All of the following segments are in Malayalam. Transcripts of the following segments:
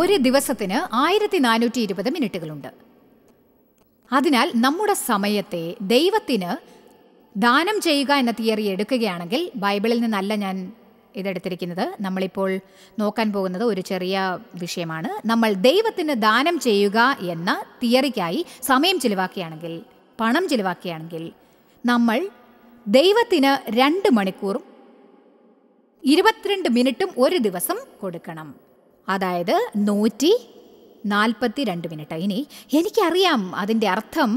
ഒരു ദിവസത്തിന് ആയിരത്തി നാനൂറ്റി ഇരുപത് മിനിറ്റുകളുണ്ട് അതിനാൽ നമ്മുടെ സമയത്തെ ദൈവത്തിന് ദാനം ചെയ്യുക എന്ന തിയറി എടുക്കുകയാണെങ്കിൽ ബൈബിളിൽ നിന്നല്ല ഞാൻ ഇതെടുത്തിരിക്കുന്നത് നമ്മളിപ്പോൾ നോക്കാൻ പോകുന്നത് ഒരു ചെറിയ വിഷയമാണ് നമ്മൾ ദൈവത്തിന് ദാനം ചെയ്യുക എന്ന തിയറിക്കായി സമയം ചിലവാക്കുകയാണെങ്കിൽ പണം ചിലവാക്കുകയാണെങ്കിൽ നമ്മൾ ദൈവത്തിന് രണ്ട് മണിക്കൂറും ഇരുപത്തിരണ്ട് മിനിറ്റും ഒരു ദിവസം കൊടുക്കണം അതായത് നൂറ്റി നാൽപ്പത്തി രണ്ട് മിനിറ്റ് ഇനി എനിക്കറിയാം അതിൻ്റെ അർത്ഥം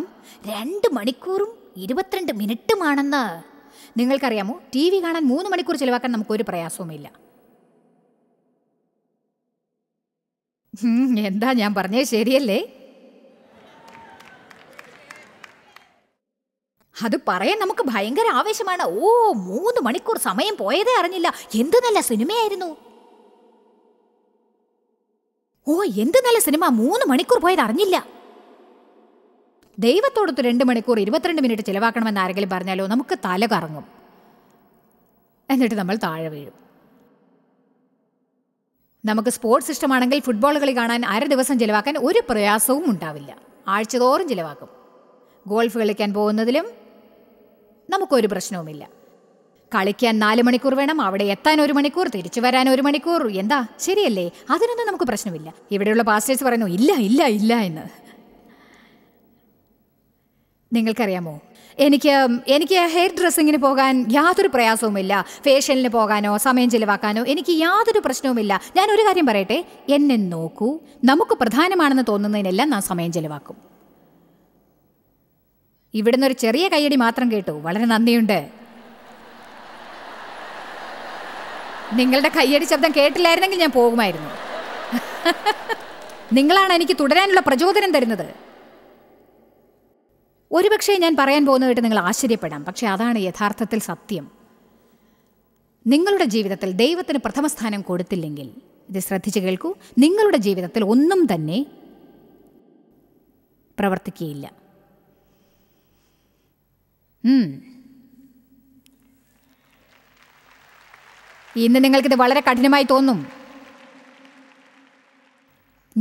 രണ്ട് മണിക്കൂറും ഇരുപത്തിരണ്ട് മിനിറ്റുമാണെന്ന് നിങ്ങൾക്കറിയാമോ ടി വി കാണാൻ മൂന്ന് മണിക്കൂർ ചിലവാക്കാൻ നമുക്കൊരു പ്രയാസവുമില്ല എന്താ ഞാൻ പറഞ്ഞത് ശരിയല്ലേ അത് പറയാൻ നമുക്ക് ഭയങ്കര ആവേശമാണ് ഓ മൂന്ന് മണിക്കൂർ സമയം പോയതേ അറിഞ്ഞില്ല എന്ത് നല്ല സിനിമയായിരുന്നു ഓ എന്ത് നല്ല സിനിമ മൂന്ന് മണിക്കൂർ പോയത് അറിഞ്ഞില്ല ദൈവത്തോടൊത്ത് രണ്ട് മണിക്കൂർ ഇരുപത്തിരണ്ട് മിനിറ്റ് ചിലവാക്കണമെന്ന് ആരെങ്കിലും പറഞ്ഞാലോ നമുക്ക് തല കറങ്ങും എന്നിട്ട് നമ്മൾ താഴെ വീഴും നമുക്ക് സ്പോർട്സ് ഇഷ്ടമാണെങ്കിൽ ഫുട്ബോൾ കളി കാണാൻ അര ദിവസം ചിലവാക്കാൻ ഒരു പ്രയാസവും ഉണ്ടാവില്ല ആഴ്ചതോറും ചിലവാക്കും ഗോൾഫ് കളിക്കാൻ പോകുന്നതിലും നമുക്കൊരു പ്രശ്നവുമില്ല കളിക്കാൻ നാല് മണിക്കൂർ വേണം അവിടെ എത്താൻ ഒരു മണിക്കൂർ തിരിച്ചു വരാൻ ഒരു മണിക്കൂർ എന്താ ശരിയല്ലേ അതിനൊന്നും നമുക്ക് പ്രശ്നമില്ല ഇവിടെയുള്ള പാസ്റ്റേഴ്സ് പറയുന്നു ഇല്ല ഇല്ല ഇല്ല എന്ന് നിങ്ങൾക്കറിയാമോ എനിക്ക് എനിക്ക് ഹെയർ ഡ്രസ്സിങ്ങിന് പോകാൻ യാതൊരു പ്രയാസവുമില്ല ഫേഷ്യലിന് പോകാനോ സമയം ചിലവാക്കാനോ എനിക്ക് യാതൊരു പ്രശ്നവുമില്ല ഞാൻ ഒരു കാര്യം പറയട്ടെ എന്നെ നോക്കൂ നമുക്ക് പ്രധാനമാണെന്ന് തോന്നുന്നതിനെല്ലാം നാം സമയം ചിലവാക്കും ഇവിടുന്ന് ഒരു ചെറിയ കയ്യടി മാത്രം കേട്ടു വളരെ നന്ദിയുണ്ട് നിങ്ങളുടെ കയ്യടി ശബ്ദം കേട്ടില്ലായിരുന്നെങ്കിൽ ഞാൻ പോകുമായിരുന്നു നിങ്ങളാണ് എനിക്ക് തുടരാനുള്ള പ്രചോദനം തരുന്നത് ഒരുപക്ഷെ ഞാൻ പറയാൻ പോകുന്നതായിട്ട് നിങ്ങൾ ആശ്ചര്യപ്പെടാം പക്ഷേ അതാണ് യഥാർത്ഥത്തിൽ സത്യം നിങ്ങളുടെ ജീവിതത്തിൽ ദൈവത്തിന് പ്രഥമ സ്ഥാനം കൊടുത്തില്ലെങ്കിൽ ഇത് ശ്രദ്ധിച്ചു കേൾക്കൂ നിങ്ങളുടെ ജീവിതത്തിൽ ഒന്നും തന്നെ പ്രവർത്തിക്കുകയില്ല ഇന്ന് നിങ്ങൾക്കിത് വളരെ കഠിനമായി തോന്നും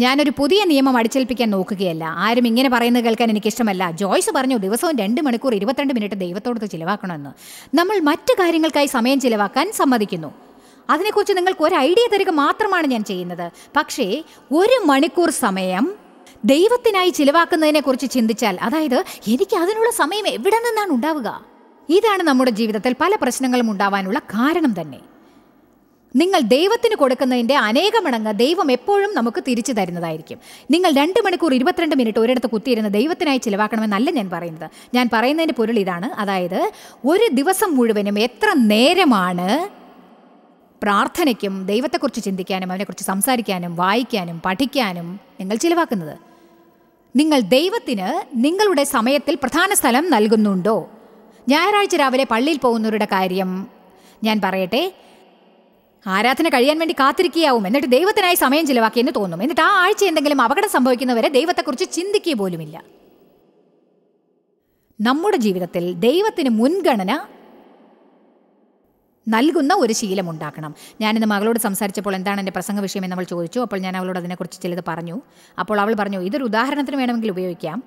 ഞാനൊരു പുതിയ നിയമം അടിച്ചേൽപ്പിക്കാൻ നോക്കുകയല്ല ആരും ഇങ്ങനെ പറയുന്നത് കേൾക്കാൻ എനിക്കിഷ്ടമല്ല ജോയ്സ് പറഞ്ഞു ദിവസവും രണ്ട് മണിക്കൂർ ഇരുപത്തിരണ്ട് മിനിറ്റ് ദൈവത്തോടത്ത് ചിലവാക്കണമെന്ന് നമ്മൾ മറ്റു കാര്യങ്ങൾക്കായി സമയം ചിലവാക്കാൻ സമ്മതിക്കുന്നു അതിനെക്കുറിച്ച് നിങ്ങൾക്ക് ഒരു ഐഡിയ തരിക മാത്രമാണ് ഞാൻ ചെയ്യുന്നത് പക്ഷേ ഒരു മണിക്കൂർ സമയം ദൈവത്തിനായി ചിലവാക്കുന്നതിനെക്കുറിച്ച് ചിന്തിച്ചാൽ അതായത് എനിക്ക് അതിനുള്ള സമയം എവിടെ നിന്നാണ് ഉണ്ടാവുക ഇതാണ് നമ്മുടെ ജീവിതത്തിൽ പല പ്രശ്നങ്ങളും ഉണ്ടാവാനുള്ള കാരണം തന്നെ നിങ്ങൾ ദൈവത്തിന് കൊടുക്കുന്നതിൻ്റെ അനേക മടങ്ങ് ദൈവം എപ്പോഴും നമുക്ക് തിരിച്ചു തരുന്നതായിരിക്കും നിങ്ങൾ രണ്ട് മണിക്കൂർ ഇരുപത്തിരണ്ട് മിനിറ്റ് ഒരിടത്ത് കുത്തിയിരുന്ന് ദൈവത്തിനായി ചിലവാക്കണമെന്നല്ല ഞാൻ പറയുന്നത് ഞാൻ പറയുന്നതിൻ്റെ പൊരുൾ ഇതാണ് അതായത് ഒരു ദിവസം മുഴുവനും എത്ര നേരമാണ് പ്രാർത്ഥനയ്ക്കും ദൈവത്തെക്കുറിച്ച് ചിന്തിക്കാനും അവനെക്കുറിച്ച് സംസാരിക്കാനും വായിക്കാനും പഠിക്കാനും നിങ്ങൾ ചിലവാക്കുന്നത് നിങ്ങൾ ദൈവത്തിന് നിങ്ങളുടെ സമയത്തിൽ പ്രധാന സ്ഥലം നൽകുന്നുണ്ടോ ഞായറാഴ്ച രാവിലെ പള്ളിയിൽ പോകുന്നവരുടെ കാര്യം ഞാൻ പറയട്ടെ ആരാധന കഴിയാൻ വേണ്ടി കാത്തിരിക്കുകയാവും എന്നിട്ട് ദൈവത്തിനായി സമയം ചിലവാക്കി എന്ന് തോന്നും എന്നിട്ട് ആ ആഴ്ച എന്തെങ്കിലും അപകടം സംഭവിക്കുന്നവരെ ദൈവത്തെക്കുറിച്ച് ചിന്തിക്കുക പോലുമില്ല നമ്മുടെ ജീവിതത്തിൽ ദൈവത്തിന് മുൻഗണന നൽകുന്ന ഒരു ശീലമുണ്ടാക്കണം ഞാനിന്ന് മകളോട് സംസാരിച്ചപ്പോൾ എന്താണ് എൻ്റെ പ്രസംഗ വിഷയമെന്ന് അവൾ ചോദിച്ചു അപ്പോൾ ഞാൻ അവളോട് അതിനെക്കുറിച്ച് ചിലത് പറഞ്ഞു അപ്പോൾ അവൾ പറഞ്ഞു ഇതൊരു ഉദാഹരണത്തിന് വേണമെങ്കിൽ ഉപയോഗിക്കാം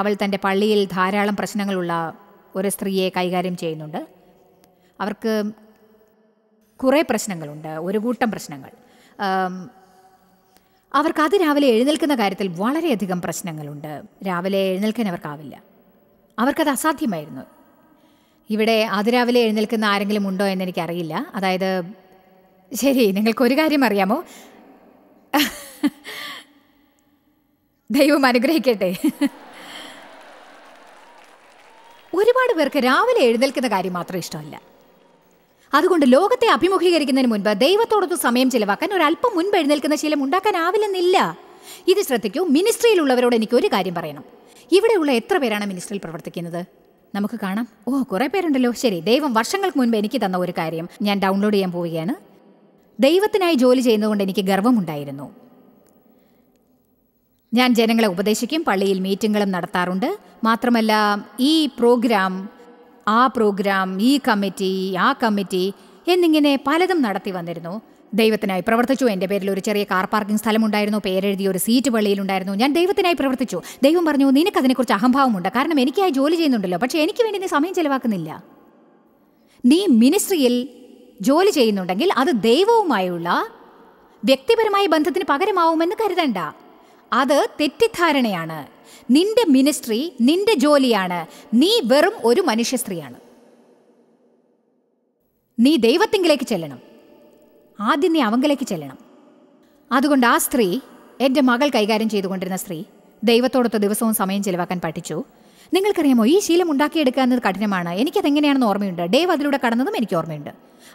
അവൾ തൻ്റെ പള്ളിയിൽ ധാരാളം പ്രശ്നങ്ങളുള്ള ഒരു സ്ത്രീയെ കൈകാര്യം ചെയ്യുന്നുണ്ട് അവർക്ക് കുറേ പ്രശ്നങ്ങളുണ്ട് ഒരു കൂട്ടം പ്രശ്നങ്ങൾ അവർക്ക് അത് രാവിലെ എഴുന്നേൽക്കുന്ന കാര്യത്തിൽ വളരെയധികം പ്രശ്നങ്ങളുണ്ട് രാവിലെ എഴുന്നേൽക്കാൻ അവർക്കാവില്ല അവർക്കത് അസാധ്യമായിരുന്നു ഇവിടെ രാവിലെ എഴുന്നേൽക്കുന്ന ആരെങ്കിലും ഉണ്ടോ എന്ന് എനിക്കറിയില്ല അതായത് ശരി നിങ്ങൾക്കൊരു കാര്യം അറിയാമോ ദൈവം അനുഗ്രഹിക്കട്ടെ ഒരുപാട് പേർക്ക് രാവിലെ എഴുന്നേൽക്കുന്ന കാര്യം മാത്രം ഇഷ്ടമല്ല അതുകൊണ്ട് ലോകത്തെ അഭിമുഖീകരിക്കുന്നതിന് മുൻപ് ദൈവത്തോടൊത്ത് സമയം ചിലവാക്കാൻ ഒരല്പം മുൻപ് എഴുന്നേൽക്കുന്ന ശീലം ഉണ്ടാക്കാനാവില്ലെന്നില്ല ഇത് ശ്രദ്ധിക്കൂ മിനിസ്ട്രിയിലുള്ളവരോട് എനിക്ക് ഒരു കാര്യം പറയണം ഇവിടെയുള്ള എത്ര പേരാണ് മിനിസ്ട്രിയിൽ പ്രവർത്തിക്കുന്നത് നമുക്ക് കാണാം ഓ കുറേ പേരുണ്ടല്ലോ ശരി ദൈവം വർഷങ്ങൾക്ക് മുൻപ് എനിക്ക് തന്ന ഒരു കാര്യം ഞാൻ ഡൗൺലോഡ് ചെയ്യാൻ പോവുകയാണ് ദൈവത്തിനായി ജോലി ചെയ്യുന്നതുകൊണ്ട് എനിക്ക് ഗർവമുണ്ടായിരുന്നു ഞാൻ ജനങ്ങളെ ഉപദേശിക്കും പള്ളിയിൽ മീറ്റിങ്ങുകളും നടത്താറുണ്ട് മാത്രമല്ല ഈ പ്രോഗ്രാം ആ പ്രോഗ്രാം ഈ കമ്മിറ്റി ആ കമ്മിറ്റി എന്നിങ്ങനെ പലതും നടത്തി വന്നിരുന്നു ദൈവത്തിനായി പ്രവർത്തിച്ചു എൻ്റെ പേരിൽ ഒരു ചെറിയ കാർ പാർക്കിംഗ് സ്ഥലമുണ്ടായിരുന്നു പേരെഴുതിയ ഒരു സീറ്റ് പള്ളിയിലുണ്ടായിരുന്നു ഞാൻ ദൈവത്തിനായി പ്രവർത്തിച്ചു ദൈവം പറഞ്ഞു നിനക്ക് അതിനെക്കുറിച്ച് അഹംഭാവമുണ്ട് കാരണം എനിക്കായി ജോലി ചെയ്യുന്നുണ്ടല്ലോ പക്ഷേ എനിക്ക് വേണ്ടി നീ സമയം ചെലവാക്കുന്നില്ല നീ മിനിസ്ട്രിയിൽ ജോലി ചെയ്യുന്നുണ്ടെങ്കിൽ അത് ദൈവവുമായുള്ള വ്യക്തിപരമായ ബന്ധത്തിന് പകരമാവുമെന്ന് കരുതണ്ട അത് തെറ്റിദ്ധാരണയാണ് നിന്റെ മിനിസ്ട്രി നിന്റെ ജോലിയാണ് നീ വെറും ഒരു മനുഷ്യ സ്ത്രീയാണ് നീ ദൈവത്തിങ്കിലേക്ക് ചെല്ലണം ആദ്യം നീ അവങ്കിലേക്ക് ചെല്ലണം അതുകൊണ്ട് ആ സ്ത്രീ എൻ്റെ മകൾ കൈകാര്യം ചെയ്തുകൊണ്ടിരുന്ന സ്ത്രീ ദൈവത്തോടൊത്ത് ദിവസവും സമയം ചിലവാക്കാൻ പഠിച്ചു നിങ്ങൾക്കറിയാമോ ഈ ശീലം ഉണ്ടാക്കിയെടുക്കുക എന്നത് കഠിനമാണ് എനിക്കതെങ്ങനെയാണെന്ന് ഓർമ്മയുണ്ട് ഡേവ് അതിലൂടെ കടന്നതും എനിക്ക് ഓർമ്മയുണ്ട്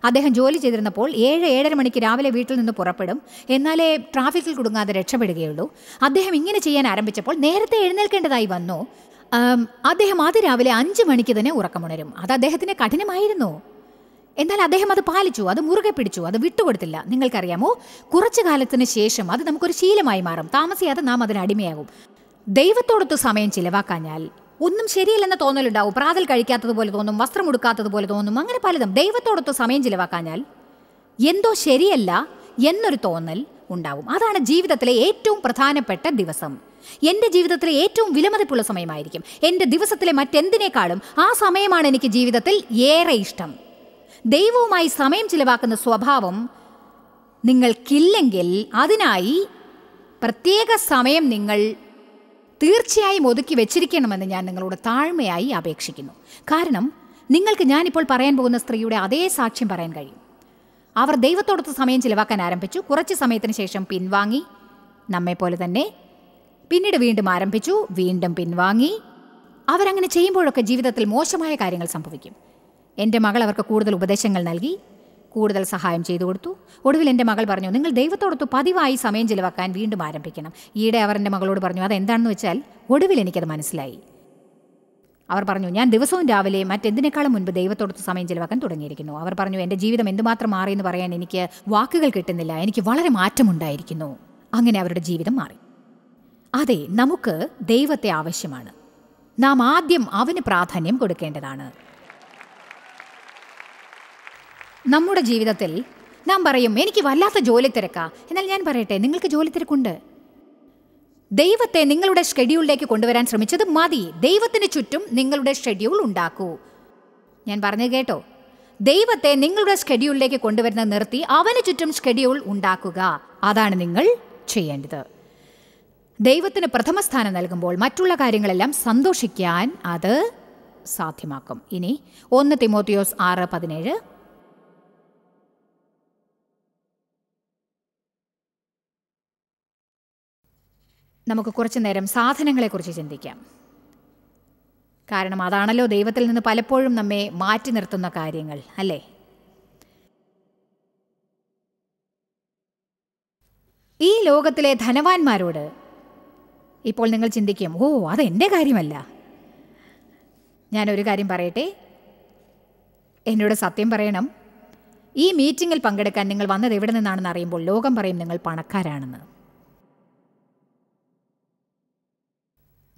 അദ്ദേഹം ജോലി ചെയ്തിരുന്നപ്പോൾ ഏഴ് ഏഴര മണിക്ക് രാവിലെ വീട്ടിൽ നിന്ന് പുറപ്പെടും എന്നാലേ ട്രാഫിക്കിൽ കുടുങ്ങാതെ രക്ഷപ്പെടുകയുള്ളൂ അദ്ദേഹം ഇങ്ങനെ ചെയ്യാൻ ആരംഭിച്ചപ്പോൾ നേരത്തെ എഴുന്നേൽക്കേണ്ടതായി വന്നു അദ്ദേഹം രാവിലെ അഞ്ച് മണിക്ക് തന്നെ ഉറക്കമുണരും അത് അദ്ദേഹത്തിന് കഠിനമായിരുന്നു എന്നാൽ അദ്ദേഹം അത് പാലിച്ചു അത് മുറുകെ പിടിച്ചു അത് വിട്ടുകൊടുത്തില്ല നിങ്ങൾക്കറിയാമോ കുറച്ചു കാലത്തിന് ശേഷം അത് നമുക്കൊരു ശീലമായി മാറും താമസിയാതെ നാം അതിന് അടിമയാകും ദൈവത്തോടൊത്ത് സമയം ചിലവാക്കാഞ്ഞാൽ ഒന്നും ശരിയല്ലെന്ന് തോന്നലുണ്ടാവും പ്രാതൽ കഴിക്കാത്തതുപോലെ തോന്നും വസ്ത്രം ഉടുക്കാത്തതുപോലെ തോന്നും അങ്ങനെ പലതും ദൈവത്തോടൊത്ത് സമയം ചിലവാക്കാഞ്ഞാൽ എന്തോ ശരിയല്ല എന്നൊരു തോന്നൽ ഉണ്ടാവും അതാണ് ജീവിതത്തിലെ ഏറ്റവും പ്രധാനപ്പെട്ട ദിവസം എൻ്റെ ജീവിതത്തിലെ ഏറ്റവും വിലമതിപ്പുള്ള സമയമായിരിക്കും എൻ്റെ ദിവസത്തിലെ മറ്റെന്തിനേക്കാളും ആ സമയമാണ് എനിക്ക് ജീവിതത്തിൽ ഏറെ ഇഷ്ടം ദൈവവുമായി സമയം ചിലവാക്കുന്ന സ്വഭാവം നിങ്ങൾക്കില്ലെങ്കിൽ അതിനായി പ്രത്യേക സമയം നിങ്ങൾ തീർച്ചയായും ഒതുക്കി വെച്ചിരിക്കണമെന്ന് ഞാൻ നിങ്ങളോട് താഴ്മയായി അപേക്ഷിക്കുന്നു കാരണം നിങ്ങൾക്ക് ഞാനിപ്പോൾ പറയാൻ പോകുന്ന സ്ത്രീയുടെ അതേ സാക്ഷ്യം പറയാൻ കഴിയും അവർ ദൈവത്തോടൊത്ത് സമയം ചിലവാക്കാൻ ആരംഭിച്ചു കുറച്ച് സമയത്തിന് ശേഷം പിൻവാങ്ങി നമ്മെപ്പോലെ തന്നെ പിന്നീട് വീണ്ടും ആരംഭിച്ചു വീണ്ടും പിൻവാങ്ങി അവരങ്ങനെ ചെയ്യുമ്പോഴൊക്കെ ജീവിതത്തിൽ മോശമായ കാര്യങ്ങൾ സംഭവിക്കും എൻ്റെ മകൾ അവർക്ക് കൂടുതൽ ഉപദേശങ്ങൾ നൽകി കൂടുതൽ സഹായം ചെയ്തു കൊടുത്തു ഒടുവിൽ എൻ്റെ മകൾ പറഞ്ഞു നിങ്ങൾ ദൈവത്തോടൊത്ത് പതിവായി സമയം ചിലവാക്കാൻ വീണ്ടും ആരംഭിക്കണം ഈയിടെ അവർ എൻ്റെ മകളോട് പറഞ്ഞു അതെന്താണെന്ന് വെച്ചാൽ ഒടുവിൽ എനിക്കത് മനസ്സിലായി അവർ പറഞ്ഞു ഞാൻ ദിവസവും രാവിലെ മറ്റെന്തിനേക്കാളും മുൻപ് ദൈവത്തോടത്ത് സമയം ചിലവാക്കാൻ തുടങ്ങിയിരിക്കുന്നു അവർ പറഞ്ഞു എൻ്റെ ജീവിതം എന്തുമാത്രം മാറിയെന്ന് പറയാൻ എനിക്ക് വാക്കുകൾ കിട്ടുന്നില്ല എനിക്ക് വളരെ മാറ്റമുണ്ടായിരിക്കുന്നു അങ്ങനെ അവരുടെ ജീവിതം മാറി അതെ നമുക്ക് ദൈവത്തെ ആവശ്യമാണ് നാം ആദ്യം അവന് പ്രാധാന്യം കൊടുക്കേണ്ടതാണ് നമ്മുടെ ജീവിതത്തിൽ നാം പറയും എനിക്ക് വല്ലാത്ത ജോലി തിരക്കാ എന്നാൽ ഞാൻ പറയട്ടെ നിങ്ങൾക്ക് ജോലി തിരക്കുണ്ട് ദൈവത്തെ നിങ്ങളുടെ ഷെഡ്യൂളിലേക്ക് കൊണ്ടുവരാൻ ശ്രമിച്ചത് മതി ദൈവത്തിന് ചുറ്റും നിങ്ങളുടെ ഷെഡ്യൂൾ ഉണ്ടാക്കൂ ഞാൻ പറഞ്ഞു കേട്ടോ ദൈവത്തെ നിങ്ങളുടെ ഷെഡ്യൂളിലേക്ക് കൊണ്ടുവരുന്ന നിർത്തി അവന് ചുറ്റും ഷെഡ്യൂൾ ഉണ്ടാക്കുക അതാണ് നിങ്ങൾ ചെയ്യേണ്ടത് ദൈവത്തിന് പ്രഥമ സ്ഥാനം നൽകുമ്പോൾ മറ്റുള്ള കാര്യങ്ങളെല്ലാം സന്തോഷിക്കാൻ അത് സാധ്യമാക്കും ഇനി ഒന്ന് തിമോത്തിയോസ് ആറ് പതിനേഴ് നമുക്ക് കുറച്ചു നേരം സാധനങ്ങളെക്കുറിച്ച് ചിന്തിക്കാം കാരണം അതാണല്ലോ ദൈവത്തിൽ നിന്ന് പലപ്പോഴും നമ്മെ മാറ്റി നിർത്തുന്ന കാര്യങ്ങൾ അല്ലേ ഈ ലോകത്തിലെ ധനവാന്മാരോട് ഇപ്പോൾ നിങ്ങൾ ചിന്തിക്കും ഓ അത് എൻ്റെ കാര്യമല്ല ഞാനൊരു കാര്യം പറയട്ടെ എന്നോട് സത്യം പറയണം ഈ മീറ്റിങ്ങിൽ പങ്കെടുക്കാൻ നിങ്ങൾ വന്നത് എവിടെ നിന്നാണെന്ന് അറിയുമ്പോൾ ലോകം പറയും നിങ്ങൾ പണക്കാരാണെന്ന്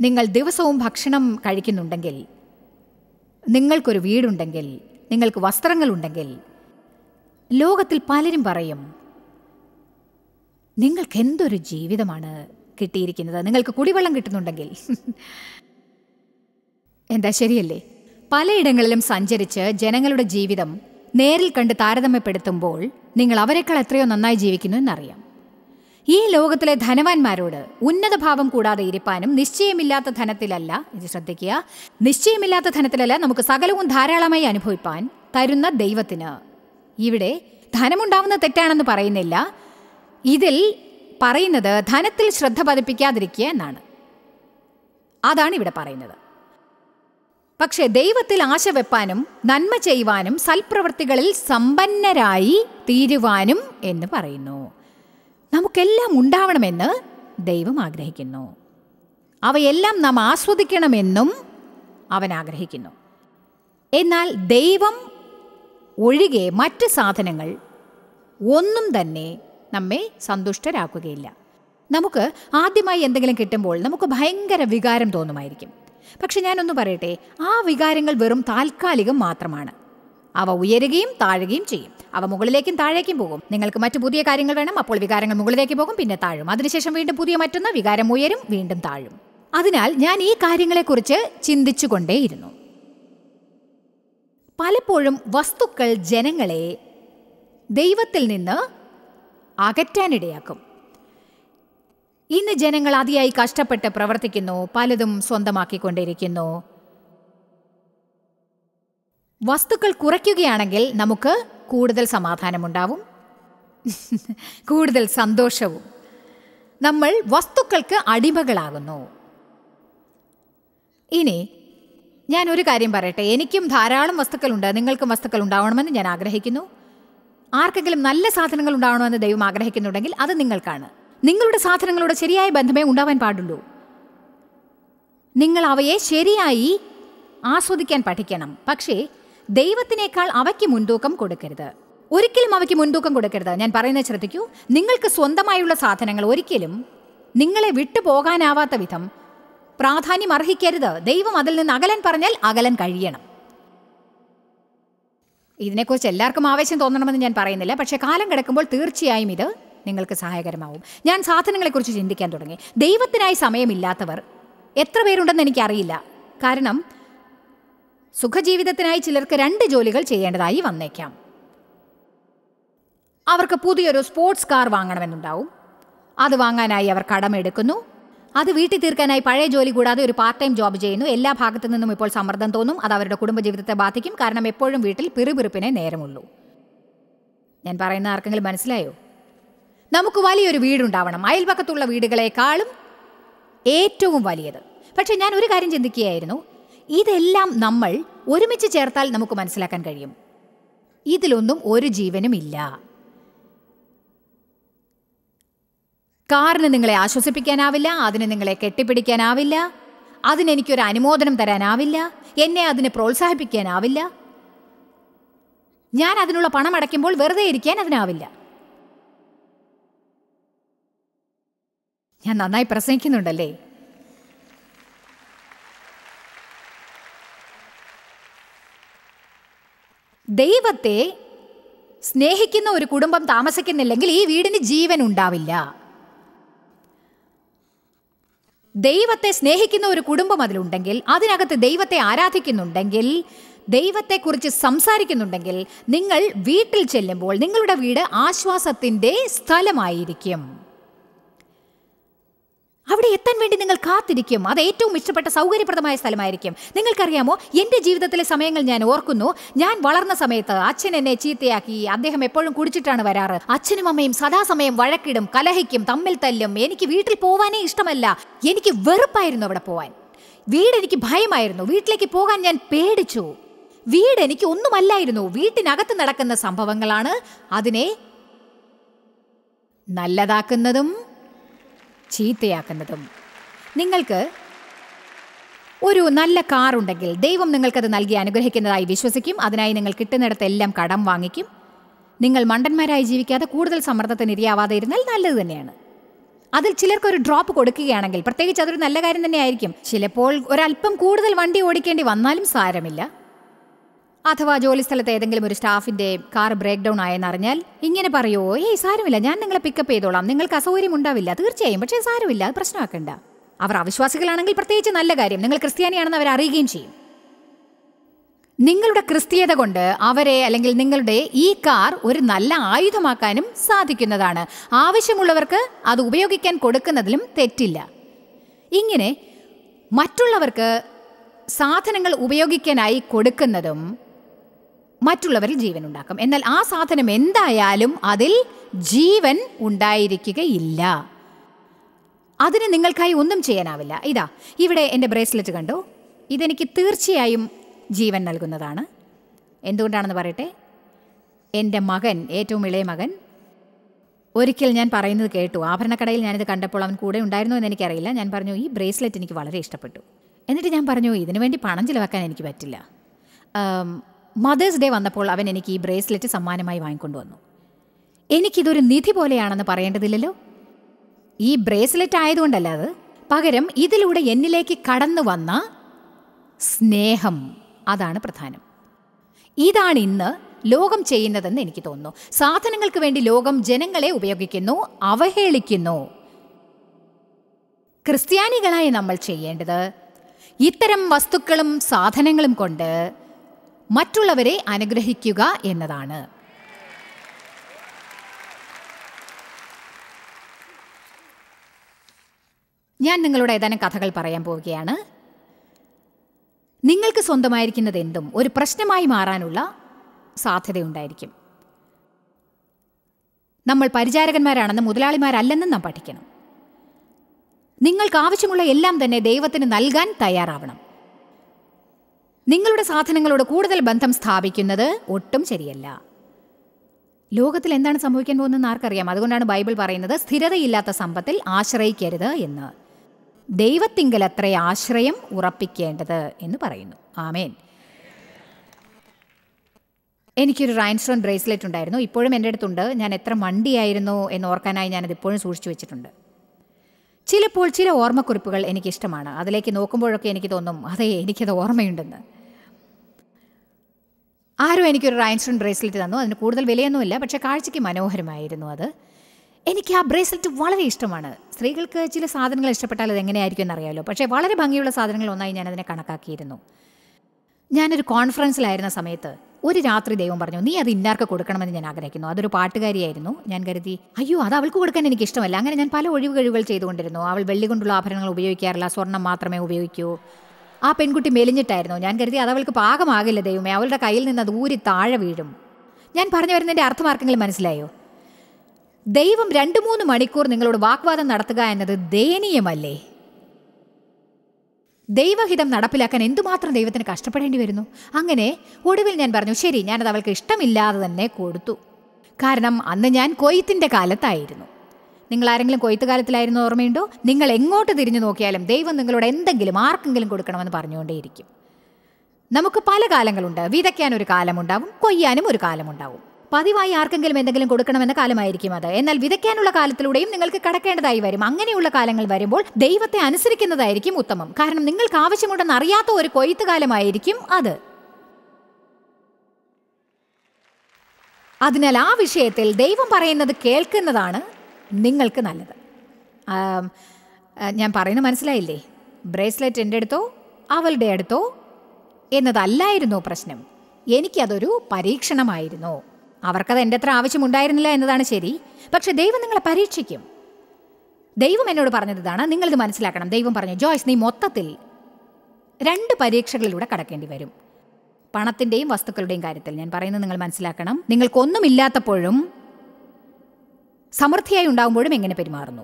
നിങ്ങൾ ദിവസവും ഭക്ഷണം കഴിക്കുന്നുണ്ടെങ്കിൽ നിങ്ങൾക്കൊരു വീടുണ്ടെങ്കിൽ നിങ്ങൾക്ക് വസ്ത്രങ്ങളുണ്ടെങ്കിൽ ലോകത്തിൽ പലരും പറയും നിങ്ങൾക്ക് എന്തൊരു ജീവിതമാണ് കിട്ടിയിരിക്കുന്നത് നിങ്ങൾക്ക് കുടിവെള്ളം കിട്ടുന്നുണ്ടെങ്കിൽ എന്താ ശരിയല്ലേ പലയിടങ്ങളിലും സഞ്ചരിച്ച് ജനങ്ങളുടെ ജീവിതം നേരിൽ കണ്ട് താരതമ്യപ്പെടുത്തുമ്പോൾ നിങ്ങൾ അവരെക്കാൾ എത്രയോ നന്നായി ജീവിക്കുന്നു എന്നറിയാം ഈ ലോകത്തിലെ ധനവാന്മാരോട് ഉന്നത ഭാവം കൂടാതെ ഇരിപ്പാനും നിശ്ചയമില്ലാത്ത ധനത്തിലല്ല ഇത് ശ്രദ്ധിക്കുക നിശ്ചയമില്ലാത്ത ധനത്തിലല്ല നമുക്ക് സകലവും ധാരാളമായി അനുഭവിപ്പാൻ തരുന്ന ദൈവത്തിന് ഇവിടെ ധനമുണ്ടാവുന്ന തെറ്റാണെന്ന് പറയുന്നില്ല ഇതിൽ പറയുന്നത് ധനത്തിൽ ശ്രദ്ധ പതിപ്പിക്കാതിരിക്കുക എന്നാണ് അതാണ് ഇവിടെ പറയുന്നത് പക്ഷേ ദൈവത്തിൽ ആശ വെപ്പാനും നന്മ ചെയ്യുവാനും സൽപ്രവൃത്തികളിൽ സമ്പന്നരായി തീരുവാനും എന്ന് പറയുന്നു നമുക്കെല്ലാം ഉണ്ടാവണമെന്ന് ദൈവം ആഗ്രഹിക്കുന്നു അവയെല്ലാം നാം ആസ്വദിക്കണമെന്നും അവൻ ആഗ്രഹിക്കുന്നു എന്നാൽ ദൈവം ഒഴികെ മറ്റ് സാധനങ്ങൾ ഒന്നും തന്നെ നമ്മെ സന്തുഷ്ടരാക്കുകയില്ല നമുക്ക് ആദ്യമായി എന്തെങ്കിലും കിട്ടുമ്പോൾ നമുക്ക് ഭയങ്കര വികാരം തോന്നുമായിരിക്കും പക്ഷെ ഞാനൊന്ന് പറയട്ടെ ആ വികാരങ്ങൾ വെറും താൽക്കാലികം മാത്രമാണ് അവ ഉയരുകയും താഴുകയും ചെയ്യും അവ മുകളിലേക്കും താഴേക്കും പോകും നിങ്ങൾക്ക് മറ്റു പുതിയ കാര്യങ്ങൾ വേണം അപ്പോൾ വികാരങ്ങൾ മുകളിലേക്ക് പോകും പിന്നെ താഴും അതിനുശേഷം വീണ്ടും പുതിയ മറ്റൊന്ന് വികാരം ഉയരും വീണ്ടും താഴും അതിനാൽ ഞാൻ ഈ കാര്യങ്ങളെക്കുറിച്ച് ചിന്തിച്ചുകൊണ്ടേയിരുന്നു പലപ്പോഴും വസ്തുക്കൾ ജനങ്ങളെ ദൈവത്തിൽ നിന്ന് അകറ്റാനിടയാക്കും ഇന്ന് ജനങ്ങൾ അതിയായി കഷ്ടപ്പെട്ട് പ്രവർത്തിക്കുന്നു പലതും സ്വന്തമാക്കിക്കൊണ്ടിരിക്കുന്നു വസ്തുക്കൾ കുറയ്ക്കുകയാണെങ്കിൽ നമുക്ക് കൂടുതൽ സമാധാനമുണ്ടാവും കൂടുതൽ സന്തോഷവും നമ്മൾ വസ്തുക്കൾക്ക് അടിമകളാകുന്നു ഇനി ഞാൻ ഒരു കാര്യം പറയട്ടെ എനിക്കും ധാരാളം വസ്തുക്കളുണ്ട് നിങ്ങൾക്കും വസ്തുക്കൾ ഉണ്ടാവണമെന്ന് ഞാൻ ആഗ്രഹിക്കുന്നു ആർക്കെങ്കിലും നല്ല സാധനങ്ങൾ ഉണ്ടാവണമെന്ന് ദൈവം ആഗ്രഹിക്കുന്നുണ്ടെങ്കിൽ അത് നിങ്ങൾക്കാണ് നിങ്ങളുടെ സാധനങ്ങളോട് ശരിയായ ബന്ധമേ ഉണ്ടാവാൻ പാടുള്ളൂ നിങ്ങൾ അവയെ ശരിയായി ആസ്വദിക്കാൻ പഠിക്കണം പക്ഷേ ദൈവത്തിനേക്കാൾ അവയ്ക്ക് മുൻതൂക്കം കൊടുക്കരുത് ഒരിക്കലും അവയ്ക്ക് മുൻതൂക്കം കൊടുക്കരുത് ഞാൻ പറയുന്നത് ശ്രദ്ധിക്കൂ നിങ്ങൾക്ക് സ്വന്തമായുള്ള സാധനങ്ങൾ ഒരിക്കലും നിങ്ങളെ വിട്ടുപോകാനാവാത്ത വിധം പ്രാധാന്യം അർഹിക്കരുത് ദൈവം അതിൽ നിന്ന് അകലൻ പറഞ്ഞാൽ അകലൻ കഴിയണം ഇതിനെക്കുറിച്ച് എല്ലാവർക്കും ആവേശം തോന്നണമെന്ന് ഞാൻ പറയുന്നില്ല പക്ഷേ കാലം കിടക്കുമ്പോൾ തീർച്ചയായും ഇത് നിങ്ങൾക്ക് സഹായകരമാവും ഞാൻ സാധനങ്ങളെക്കുറിച്ച് ചിന്തിക്കാൻ തുടങ്ങി ദൈവത്തിനായി സമയമില്ലാത്തവർ എത്ര പേരുണ്ടെന്ന് എനിക്കറിയില്ല കാരണം സുഖജീവിതത്തിനായി ചിലർക്ക് രണ്ട് ജോലികൾ ചെയ്യേണ്ടതായി വന്നേക്കാം അവർക്ക് പുതിയൊരു സ്പോർട്സ് കാർ വാങ്ങണമെന്നുണ്ടാവും അത് വാങ്ങാനായി അവർ കടമെടുക്കുന്നു അത് വീട്ടിൽ തീർക്കാനായി പഴയ ജോലി കൂടാതെ ഒരു പാർട്ട് ടൈം ജോബ് ചെയ്യുന്നു എല്ലാ ഭാഗത്തു നിന്നും ഇപ്പോൾ സമ്മർദ്ദം തോന്നും അത് അവരുടെ കുടുംബജീവിതത്തെ ബാധിക്കും കാരണം എപ്പോഴും വീട്ടിൽ പിറുപിറുപ്പിനെ നേരമുള്ളൂ ഞാൻ പറയുന്ന ആർക്കെങ്കിലും മനസ്സിലായോ നമുക്ക് വലിയൊരു വീടുണ്ടാവണം അയൽപക്കത്തുള്ള വീടുകളെക്കാളും ഏറ്റവും വലിയത് പക്ഷേ ഞാൻ ഒരു കാര്യം ചിന്തിക്കുകയായിരുന്നു ഇതെല്ലാം നമ്മൾ ഒരുമിച്ച് ചേർത്താൽ നമുക്ക് മനസ്സിലാക്കാൻ കഴിയും ഇതിലൊന്നും ഒരു ജീവനും ഇല്ല കാറിന് നിങ്ങളെ ആശ്വസിപ്പിക്കാനാവില്ല അതിന് നിങ്ങളെ കെട്ടിപ്പിടിക്കാനാവില്ല അതിനെനിക്കൊരു അനുമോദനം തരാനാവില്ല എന്നെ അതിനെ പ്രോത്സാഹിപ്പിക്കാനാവില്ല ഞാൻ അതിനുള്ള പണം അടയ്ക്കുമ്പോൾ വെറുതെ ഇരിക്കാൻ അതിനാവില്ല ഞാൻ നന്നായി പ്രസംഗിക്കുന്നുണ്ടല്ലേ ദൈവത്തെ സ്നേഹിക്കുന്ന ഒരു കുടുംബം താമസിക്കുന്നില്ലെങ്കിൽ ഈ വീടിന് ജീവൻ ഉണ്ടാവില്ല ദൈവത്തെ സ്നേഹിക്കുന്ന ഒരു കുടുംബം അതിലുണ്ടെങ്കിൽ അതിനകത്ത് ദൈവത്തെ ആരാധിക്കുന്നുണ്ടെങ്കിൽ ദൈവത്തെക്കുറിച്ച് സംസാരിക്കുന്നുണ്ടെങ്കിൽ നിങ്ങൾ വീട്ടിൽ ചെല്ലുമ്പോൾ നിങ്ങളുടെ വീട് ആശ്വാസത്തിൻ്റെ സ്ഥലമായിരിക്കും അവിടെ എത്താൻ വേണ്ടി നിങ്ങൾ കാത്തിരിക്കും അത് ഏറ്റവും ഇഷ്ടപ്പെട്ട സൗകര്യപ്രദമായ സ്ഥലമായിരിക്കും നിങ്ങൾക്കറിയാമോ എൻ്റെ ജീവിതത്തിലെ സമയങ്ങൾ ഞാൻ ഓർക്കുന്നു ഞാൻ വളർന്ന സമയത്ത് അച്ഛൻ എന്നെ ചീത്തയാക്കി അദ്ദേഹം എപ്പോഴും കുടിച്ചിട്ടാണ് വരാറ് അച്ഛനും അമ്മയും സദാസമയം വഴക്കിടും കലഹിക്കും തമ്മിൽ തല്ലും എനിക്ക് വീട്ടിൽ പോവാനേ ഇഷ്ടമല്ല എനിക്ക് വെറുപ്പായിരുന്നു അവിടെ പോവാൻ വീട് എനിക്ക് ഭയമായിരുന്നു വീട്ടിലേക്ക് പോകാൻ ഞാൻ പേടിച്ചു വീട് എനിക്ക് ഒന്നുമല്ലായിരുന്നു വീട്ടിനകത്ത് നടക്കുന്ന സംഭവങ്ങളാണ് അതിനെ നല്ലതാക്കുന്നതും ചീത്തയാക്കുന്നതും നിങ്ങൾക്ക് ഒരു നല്ല കാർ ഉണ്ടെങ്കിൽ ദൈവം നിങ്ങൾക്കത് നൽകി അനുഗ്രഹിക്കുന്നതായി വിശ്വസിക്കും അതിനായി നിങ്ങൾ കിട്ടുന്നിടത്തെല്ലാം കടം വാങ്ങിക്കും നിങ്ങൾ മണ്ടന്മാരായി ജീവിക്കാതെ കൂടുതൽ സമ്മർദ്ദത്തിന് ഇരയാവാതെ ഇരുന്നാൽ നല്ലത് തന്നെയാണ് അതിൽ ചിലർക്കൊരു ഡ്രോപ്പ് കൊടുക്കുകയാണെങ്കിൽ പ്രത്യേകിച്ച് അതൊരു നല്ല കാര്യം തന്നെയായിരിക്കും ചിലപ്പോൾ ഒരല്പം കൂടുതൽ വണ്ടി ഓടിക്കേണ്ടി വന്നാലും സാരമില്ല അഥവാ ജോലിസ്ഥലത്ത് ഏതെങ്കിലും ഒരു സ്റ്റാഫിന്റെ കാർ ബ്രേക്ക് ഡൗൺ ആയെന്നറിഞ്ഞാൽ ഇങ്ങനെ പറയുമോ ഏയ് സാരമില്ല ഞാൻ നിങ്ങളെ പിക്കപ്പ് ചെയ്തോളാം നിങ്ങൾക്ക് അസൗകര്യം ഉണ്ടാവില്ല തീർച്ചയായും പക്ഷേ സാരമില്ല അത് പ്രശ്നമാക്കണ്ട അവർ അവിശ്വാസികളാണെങ്കിൽ പ്രത്യേകിച്ച് നല്ല കാര്യം നിങ്ങൾ ക്രിസ്ത്യാനിയാണെന്ന് അവർ അറിയുകയും ചെയ്യും നിങ്ങളുടെ ക്രിസ്തീയത കൊണ്ട് അവരെ അല്ലെങ്കിൽ നിങ്ങളുടെ ഈ കാർ ഒരു നല്ല ആയുധമാക്കാനും സാധിക്കുന്നതാണ് ആവശ്യമുള്ളവർക്ക് അത് ഉപയോഗിക്കാൻ കൊടുക്കുന്നതിലും തെറ്റില്ല ഇങ്ങനെ മറ്റുള്ളവർക്ക് സാധനങ്ങൾ ഉപയോഗിക്കാനായി കൊടുക്കുന്നതും മറ്റുള്ളവരിൽ ജീവൻ ഉണ്ടാക്കും എന്നാൽ ആ സാധനം എന്തായാലും അതിൽ ജീവൻ ഉണ്ടായിരിക്കുകയില്ല അതിന് നിങ്ങൾക്കായി ഒന്നും ചെയ്യാനാവില്ല ഇതാ ഇവിടെ എൻ്റെ ബ്രേസ്ലെറ്റ് കണ്ടോ ഇതെനിക്ക് തീർച്ചയായും ജീവൻ നൽകുന്നതാണ് എന്തുകൊണ്ടാണെന്ന് പറയട്ടെ എൻ്റെ മകൻ ഏറ്റവും ഇളയ മകൻ ഒരിക്കൽ ഞാൻ പറയുന്നത് കേട്ടു ആഭരണക്കടയിൽ ഞാനിത് കണ്ടപ്പോൾ അവൻ കൂടെ ഉണ്ടായിരുന്നു എന്ന് എനിക്കറിയില്ല ഞാൻ പറഞ്ഞു ഈ ബ്രേസ്ലെറ്റ് എനിക്ക് വളരെ ഇഷ്ടപ്പെട്ടു എന്നിട്ട് ഞാൻ പറഞ്ഞു ഇതിനു വേണ്ടി പണം ചിലവാക്കാൻ എനിക്ക് പറ്റില്ല മദേഴ്സ് ഡേ വന്നപ്പോൾ അവൻ എനിക്ക് ഈ ബ്രേസ്ലെറ്റ് സമ്മാനമായി വാങ്ങിക്കൊണ്ടുവന്നു എനിക്കിതൊരു നിധി പോലെയാണെന്ന് പറയേണ്ടതില്ലല്ലോ ഈ ബ്രേസ്ലെറ്റ് ആയതുകൊണ്ടല്ല അത് പകരം ഇതിലൂടെ എന്നിലേക്ക് കടന്നു വന്ന സ്നേഹം അതാണ് പ്രധാനം ഇതാണ് ഇന്ന് ലോകം ചെയ്യുന്നതെന്ന് എനിക്ക് തോന്നുന്നു സാധനങ്ങൾക്ക് വേണ്ടി ലോകം ജനങ്ങളെ ഉപയോഗിക്കുന്നു അവഹേളിക്കുന്നു ക്രിസ്ത്യാനികളായി നമ്മൾ ചെയ്യേണ്ടത് ഇത്തരം വസ്തുക്കളും സാധനങ്ങളും കൊണ്ട് മറ്റുള്ളവരെ അനുഗ്രഹിക്കുക എന്നതാണ് ഞാൻ നിങ്ങളുടെ ഏതാനും കഥകൾ പറയാൻ പോവുകയാണ് നിങ്ങൾക്ക് സ്വന്തമായിരിക്കുന്നത് എന്തും ഒരു പ്രശ്നമായി മാറാനുള്ള സാധ്യതയുണ്ടായിരിക്കും നമ്മൾ പരിചാരകന്മാരാണെന്നും മുതലാളിമാരല്ലെന്നും നാം പഠിക്കണം നിങ്ങൾക്ക് ആവശ്യമുള്ള എല്ലാം തന്നെ ദൈവത്തിന് നൽകാൻ തയ്യാറാവണം നിങ്ങളുടെ സാധനങ്ങളോട് കൂടുതൽ ബന്ധം സ്ഥാപിക്കുന്നത് ഒട്ടും ശരിയല്ല ലോകത്തിൽ എന്താണ് സംഭവിക്കാൻ പോകുന്നതെന്ന് ആർക്കറിയാം അതുകൊണ്ടാണ് ബൈബിൾ പറയുന്നത് സ്ഥിരതയില്ലാത്ത സമ്പത്തിൽ ആശ്രയിക്കരുത് എന്ന് ദൈവത്തിങ്കൽ അത്ര ആശ്രയം ഉറപ്പിക്കേണ്ടത് എന്ന് പറയുന്നു ആമേൻ എനിക്കൊരു റൈൻസ്റ്റോൺ ബ്രേസ്ലെറ്റ് ഉണ്ടായിരുന്നു ഇപ്പോഴും എൻ്റെ അടുത്തുണ്ട് ഞാൻ എത്ര മണ്ടിയായിരുന്നു എന്ന് ഓർക്കാനായി ഞാനത് ഇപ്പോഴും സൂക്ഷിച്ചു വെച്ചിട്ടുണ്ട് ചിലപ്പോൾ ചില ഓർമ്മക്കുറിപ്പുകൾ എനിക്കിഷ്ടമാണ് അതിലേക്ക് നോക്കുമ്പോഴൊക്കെ എനിക്ക് തോന്നും അതെ എനിക്കത് ഓർമ്മയുണ്ടെന്ന് ആരോ എനിക്കൊരു റൈൻസ്റ്റോൺ ബ്രേസ്ലെറ്റ് തന്നു അതിന് കൂടുതൽ വിലയൊന്നുമില്ല പക്ഷേ കാഴ്ചയ്ക്ക് മനോഹരമായിരുന്നു അത് എനിക്ക് ആ ബ്രേസ്ലെറ്റ് വളരെ ഇഷ്ടമാണ് സ്ത്രീകൾക്ക് ചില സാധനങ്ങൾ ഇഷ്ടപ്പെട്ടാൽ അത് എങ്ങനെയായിരിക്കും എന്നറിയാമല്ലോ പക്ഷേ വളരെ ഭംഗിയുള്ള സാധനങ്ങൾ ഒന്നായി ഞാനതിനെ കണക്കാക്കിയിരുന്നു ഞാനൊരു കോൺഫറൻസിലായിരുന്ന സമയത്ത് ഒരു രാത്രി ദൈവം പറഞ്ഞു നീ അത് ഇന്നാർക്ക് കൊടുക്കണമെന്ന് ഞാൻ ആഗ്രഹിക്കുന്നു അതൊരു പാട്ടുകാരിയായിരുന്നു ഞാൻ കരുതി അയ്യോ അത് അവൾക്ക് കൊടുക്കാൻ എനിക്ക് ഇഷ്ടമല്ല അങ്ങനെ ഞാൻ പല ഒഴിവ് കഴിവുകൾ ചെയ്തുകൊണ്ടിരുന്നു അവൾ വെള്ളി കൊണ്ടുള്ള ആഭരണങ്ങൾ ഉപയോഗിക്കാറില്ല സ്വർണം മാത്രമേ ഉപയോഗിക്കൂ ആ പെൺകുട്ടി മെലിഞ്ഞിട്ടായിരുന്നു ഞാൻ കരുതി അത് അവൾക്ക് പാകമാകില്ല ദൈവമേ അവളുടെ കയ്യിൽ നിന്ന് അത് ഊരി താഴെ വീഴും ഞാൻ പറഞ്ഞു വരുന്നതിൻ്റെ അർത്ഥമാർക്കെങ്കിലും മനസ്സിലായോ ദൈവം രണ്ട് മൂന്ന് മണിക്കൂർ നിങ്ങളോട് വാഗ്വാദം നടത്തുക എന്നത് ദയനീയമല്ലേ ദൈവഹിതം നടപ്പിലാക്കാൻ എന്തുമാത്രം ദൈവത്തിന് കഷ്ടപ്പെടേണ്ടി വരുന്നു അങ്ങനെ ഒടുവിൽ ഞാൻ പറഞ്ഞു ശരി ഞാനത് അവൾക്ക് ഇഷ്ടമില്ലാതെ തന്നെ കൊടുത്തു കാരണം അന്ന് ഞാൻ കൊയ്ത്തിൻ്റെ കാലത്തായിരുന്നു നിങ്ങൾ ആരെങ്കിലും കൊയ്ത്തുകാലത്തിലായിരുന്നു ഓർമ്മയുണ്ടോ നിങ്ങൾ എങ്ങോട്ട് തിരിഞ്ഞു നോക്കിയാലും ദൈവം നിങ്ങളോട് എന്തെങ്കിലും ആർക്കെങ്കിലും കൊടുക്കണമെന്ന് പറഞ്ഞുകൊണ്ടേയിരിക്കും നമുക്ക് പല കാലങ്ങളുണ്ട് വിതയ്ക്കാൻ ഒരു കാലമുണ്ടാവും കൊയ്യാനും ഒരു കാലമുണ്ടാവും പതിവായി ആർക്കെങ്കിലും എന്തെങ്കിലും കൊടുക്കണമെന്ന കാലമായിരിക്കും അത് എന്നാൽ വിതയ്ക്കാനുള്ള കാലത്തിലൂടെയും നിങ്ങൾക്ക് കടക്കേണ്ടതായി വരും അങ്ങനെയുള്ള കാലങ്ങൾ വരുമ്പോൾ ദൈവത്തെ അനുസരിക്കുന്നതായിരിക്കും ഉത്തമം കാരണം നിങ്ങൾക്ക് ആവശ്യമുണ്ടെന്ന് അറിയാത്ത ഒരു കൊയ്ത്ത് കാലമായിരിക്കും അത് അതിനാൽ ആ വിഷയത്തിൽ ദൈവം പറയുന്നത് കേൾക്കുന്നതാണ് നിങ്ങൾക്ക് നല്ലത് ഞാൻ പറയുന്നത് മനസ്സിലായില്ലേ ബ്രേസ്ലെറ്റ് എൻ്റെ അടുത്തോ അവളുടെ അടുത്തോ എന്നതല്ലായിരുന്നു പ്രശ്നം എനിക്കതൊരു പരീക്ഷണമായിരുന്നു അവർക്കത് എൻ്റെ അത്ര ആവശ്യമുണ്ടായിരുന്നില്ല എന്നതാണ് ശരി പക്ഷേ ദൈവം നിങ്ങളെ പരീക്ഷിക്കും ദൈവം എന്നോട് പറഞ്ഞത് ഇതാണ് നിങ്ങളിത് മനസ്സിലാക്കണം ദൈവം പറഞ്ഞു ജോയ്സ് നീ മൊത്തത്തിൽ രണ്ട് പരീക്ഷകളിലൂടെ കടക്കേണ്ടി വരും പണത്തിൻ്റെയും വസ്തുക്കളുടെയും കാര്യത്തിൽ ഞാൻ പറയുന്നത് നിങ്ങൾ മനസ്സിലാക്കണം നിങ്ങൾക്കൊന്നുമില്ലാത്തപ്പോഴും സമൃദ്ധിയായി ഉണ്ടാകുമ്പോഴും എങ്ങനെ പെരുമാറുന്നു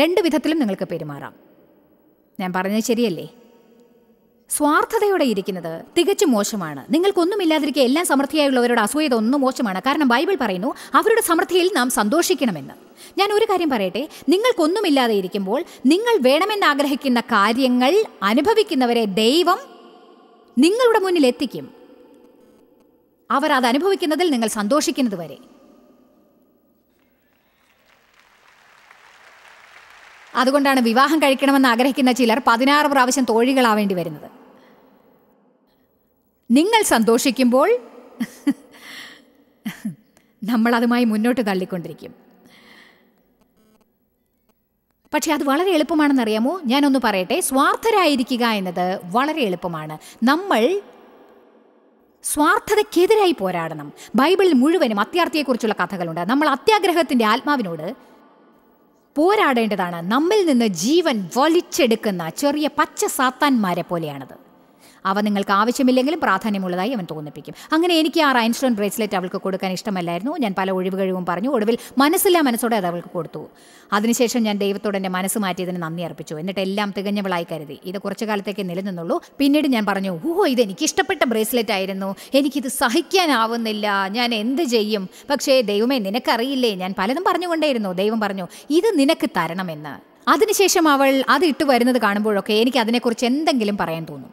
രണ്ട് വിധത്തിലും നിങ്ങൾക്ക് പെരുമാറാം ഞാൻ പറഞ്ഞത് ശരിയല്ലേ സ്വാർത്ഥതയോടെ ഇരിക്കുന്നത് തികച്ചും മോശമാണ് നിങ്ങൾക്കൊന്നുമില്ലാതിരിക്കെ എല്ലാം സമൃദ്ധിയായുള്ളവരോട് അസൂയത ഒന്നും മോശമാണ് കാരണം ബൈബിൾ പറയുന്നു അവരുടെ സമൃദ്ധിയിൽ നാം സന്തോഷിക്കണമെന്ന് ഞാൻ ഒരു കാര്യം പറയട്ടെ നിങ്ങൾക്കൊന്നുമില്ലാതെ ഇരിക്കുമ്പോൾ നിങ്ങൾ വേണമെന്ന് ആഗ്രഹിക്കുന്ന കാര്യങ്ങൾ അനുഭവിക്കുന്നവരെ ദൈവം നിങ്ങളുടെ മുന്നിൽ എത്തിക്കും അവർ അത് അനുഭവിക്കുന്നതിൽ നിങ്ങൾ സന്തോഷിക്കുന്നത് വരെ അതുകൊണ്ടാണ് വിവാഹം കഴിക്കണമെന്ന് ആഗ്രഹിക്കുന്ന ചിലർ പതിനാറ് പ്രാവശ്യം തോഴികളാവേണ്ടി വരുന്നത് നിങ്ങൾ സന്തോഷിക്കുമ്പോൾ നമ്മൾ അതുമായി മുന്നോട്ട് തള്ളിക്കൊണ്ടിരിക്കും പക്ഷേ അത് വളരെ എളുപ്പമാണെന്നറിയാമോ ഞാനൊന്ന് പറയട്ടെ സ്വാർത്ഥരായിരിക്കുക എന്നത് വളരെ എളുപ്പമാണ് നമ്മൾ സ്വാർത്ഥതയ്ക്കെതിരായി പോരാടണം ബൈബിളിൽ മുഴുവനും അത്യാർത്ഥിയെക്കുറിച്ചുള്ള കഥകളുണ്ട് നമ്മൾ അത്യാഗ്രഹത്തിൻ്റെ ആത്മാവിനോട് പോരാടേണ്ടതാണ് നമ്മിൽ നിന്ന് ജീവൻ വലിച്ചെടുക്കുന്ന ചെറിയ പച്ച സാത്താന്മാരെ പോലെയാണത് അവ നിങ്ങൾക്ക് ആവശ്യമില്ലെങ്കിലും പ്രാധാന്യമുള്ളതായി അവൻ തോന്നിപ്പിക്കും അങ്ങനെ എനിക്ക് ആ റൈൻസ്റ്റോൺ ബ്രേസ്ലെറ്റ് അവൾക്ക് കൊടുക്കാൻ ഇഷ്ടമല്ലായിരുന്നു ഞാൻ പല ഒഴിവുകഴിവും പറഞ്ഞു ഒടുവിൽ മനസ്സില്ലാ മനസ്സോടെ അത് അവൾക്ക് കൊടുത്തു അതിനുശേഷം ഞാൻ ദൈവത്തോട് എൻ്റെ മനസ്സ് മാറ്റിയതിന് നന്ദി അർപ്പിച്ചു എന്നിട്ട് എല്ലാം തികഞ്ഞവളായി കരുതി ഇത് കുറച്ചു കാലത്തേക്ക് നിലനിന്നുള്ളൂ പിന്നീട് ഞാൻ പറഞ്ഞു ഓഹോ ഇത് എനിക്ക് ഇഷ്ടപ്പെട്ട ബ്രേസ്ലെറ്റ് ആയിരുന്നു എനിക്കിത് സഹിക്കാനാവുന്നില്ല ഞാൻ എന്ത് ചെയ്യും പക്ഷേ ദൈവമേ നിനക്കറിയില്ലേ ഞാൻ പലതും പറഞ്ഞുകൊണ്ടേയിരുന്നു ദൈവം പറഞ്ഞു ഇത് നിനക്ക് തരണമെന്ന് അതിനുശേഷം അവൾ അത് ഇട്ട് വരുന്നത് കാണുമ്പോഴൊക്കെ എനിക്ക് അതിനെക്കുറിച്ച് എന്തെങ്കിലും പറയാൻ തോന്നും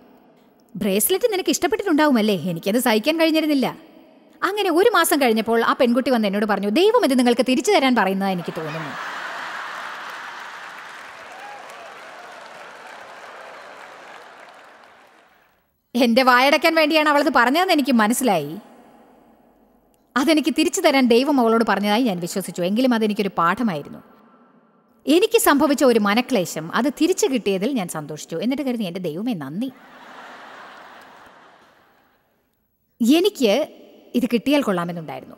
ബ്രേസ്ലെറ്റ് നിനക്ക് ഇഷ്ടപ്പെട്ടിട്ടുണ്ടാവുമല്ലേ എനിക്കത് സഹിക്കാൻ കഴിഞ്ഞിരുന്നില്ല അങ്ങനെ ഒരു മാസം കഴിഞ്ഞപ്പോൾ ആ പെൺകുട്ടി വന്ന് എന്നോട് പറഞ്ഞു ദൈവം ഇത് നിങ്ങൾക്ക് തിരിച്ചു തരാൻ പറയുന്നത് എനിക്ക് തോന്നുന്നു എന്റെ വായടയ്ക്കാൻ വേണ്ടിയാണ് അവളത് പറഞ്ഞതെന്ന് എനിക്ക് മനസ്സിലായി അതെനിക്ക് തിരിച്ചു തരാൻ ദൈവം അവളോട് പറഞ്ഞതായി ഞാൻ വിശ്വസിച്ചു എങ്കിലും അതെനിക്കൊരു പാഠമായിരുന്നു എനിക്ക് സംഭവിച്ച ഒരു മനക്ലേശം അത് തിരിച്ചു കിട്ടിയതിൽ ഞാൻ സന്തോഷിച്ചു എന്നിട്ട് കരുതി എൻ്റെ ദൈവമേ നന്ദി എനിക്ക് ഇത് കിട്ടിയാൽ കൊള്ളാമെന്നുണ്ടായിരുന്നു